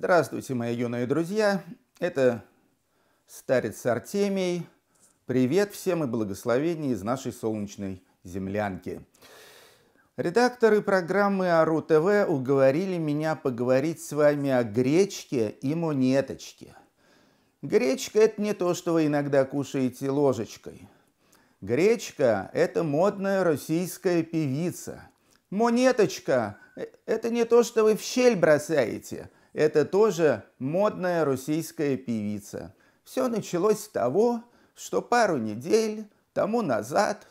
Здравствуйте, мои юные друзья. Это старец Артемий. Привет всем и благословение из нашей солнечной землянки. Редакторы программы Ару ТВ уговорили меня поговорить с вами о гречке и монеточке. Гречка – это не то, что вы иногда кушаете ложечкой. Гречка – это модная российская певица. Монеточка – э, это не то, что вы в щель бросаете – это тоже модная российская певица. Все началось с того, что пару недель тому назад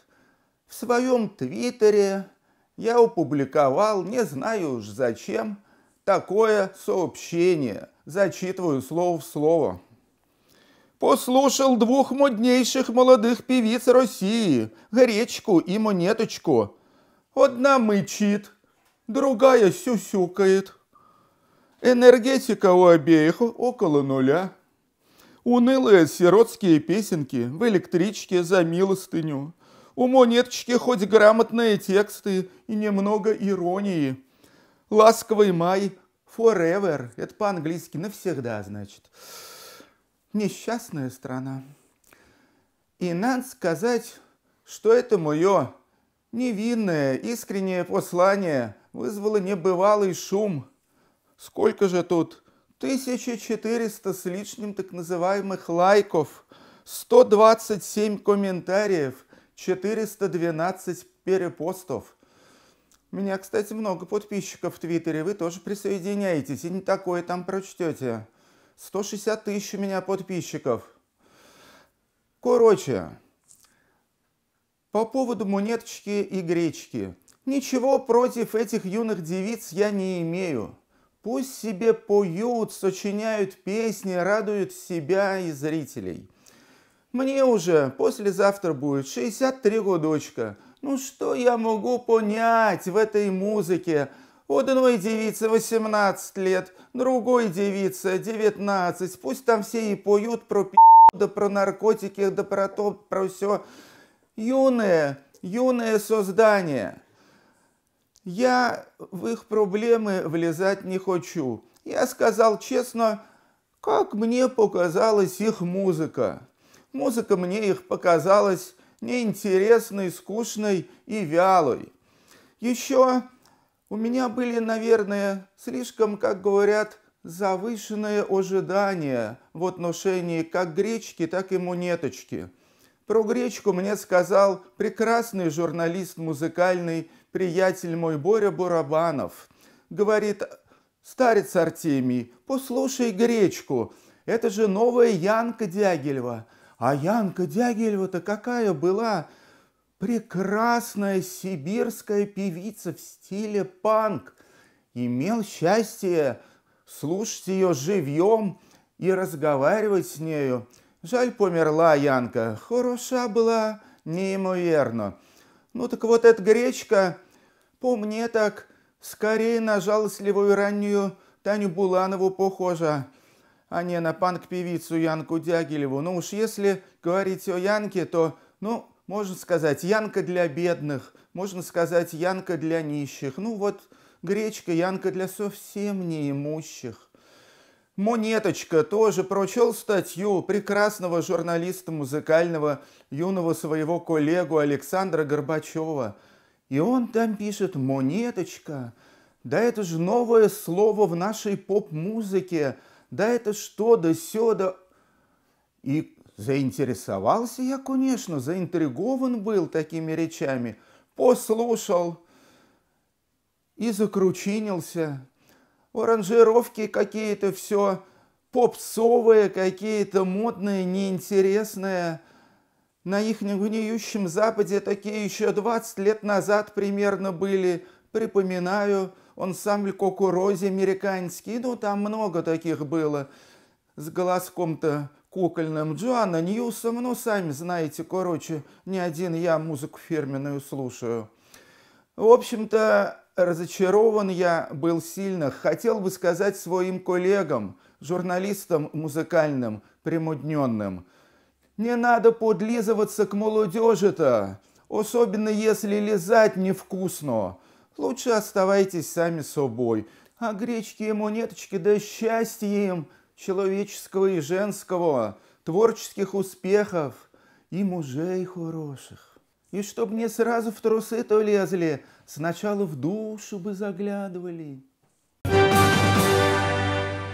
в своем твиттере я опубликовал, не знаю уж зачем, такое сообщение. Зачитываю слово в слово. Послушал двух моднейших молодых певиц России, Гречку и Монеточку. Одна мычит, другая сюсюкает. Энергетика у обеих около нуля. Унылые сиротские песенки в электричке за милостыню. У монеточки хоть грамотные тексты и немного иронии. Ласковый май forever, это по-английски навсегда, значит. Несчастная страна. И надо сказать, что это мое невинное, искреннее послание вызвало небывалый шум – Сколько же тут? 1400 с лишним так называемых лайков, 127 комментариев, 412 перепостов. У меня, кстати, много подписчиков в Твиттере, вы тоже присоединяйтесь и не такое там прочтете. 160 тысяч у меня подписчиков. Короче, по поводу монеточки и гречки. Ничего против этих юных девиц я не имею. Пусть себе поют, сочиняют песни, радуют себя и зрителей. Мне уже послезавтра будет 63 годочка. Ну что я могу понять в этой музыке? Одной девице 18 лет, другой девице 19. Пусть там все и поют про пи***, да про наркотики, да про то, про все. Юное, юное создание – я в их проблемы влезать не хочу. Я сказал честно, как мне показалась их музыка. Музыка мне их показалась неинтересной, скучной и вялой. Еще у меня были, наверное, слишком, как говорят, завышенные ожидания в отношении как гречки, так и мунеточки. Про гречку мне сказал прекрасный журналист музыкальный приятель мой Боря Бурабанов. Говорит, старец Артемий, послушай гречку, это же новая Янка Дягилева. А Янка Дягилева-то какая была? Прекрасная сибирская певица в стиле панк. Имел счастье слушать ее живьем и разговаривать с нею. Жаль, померла Янка. Хороша была неимоверно. Ну так вот эта гречка, по мне так, скорее на жалостливую раннюю Таню Буланову похожа, а не на панк-певицу Янку Дягилеву. Ну уж если говорить о Янке, то, ну, можно сказать, Янка для бедных, можно сказать, Янка для нищих. Ну вот, гречка, Янка для совсем неимущих. Монеточка тоже прочел статью прекрасного журналиста музыкального юного своего коллегу Александра Горбачева. И он там пишет «Монеточка». Да это же новое слово в нашей поп-музыке. Да это что, да сё, да... И заинтересовался я, конечно, заинтригован был такими речами. Послушал и закручинился, аранжировки какие-то все попсовые, какие-то модные, неинтересные. На их гниющем Западе такие еще 20 лет назад примерно были. Припоминаю, он сам Кокурози американский, ну там много таких было с голоском-то кукольным Джоанна Ньюсом, ну, сами знаете, короче, не один я музыку фирменную слушаю. В общем-то, Разочарован я был сильно, хотел бы сказать своим коллегам, журналистам музыкальным, примудненным. Не надо подлизываться к молодежи-то, особенно если лизать невкусно. Лучше оставайтесь сами собой. А гречки и монеточки, да счастья им, человеческого и женского, творческих успехов и мужей хороших. И чтоб не сразу в трусы то лезли, сначала в душу бы заглядывали.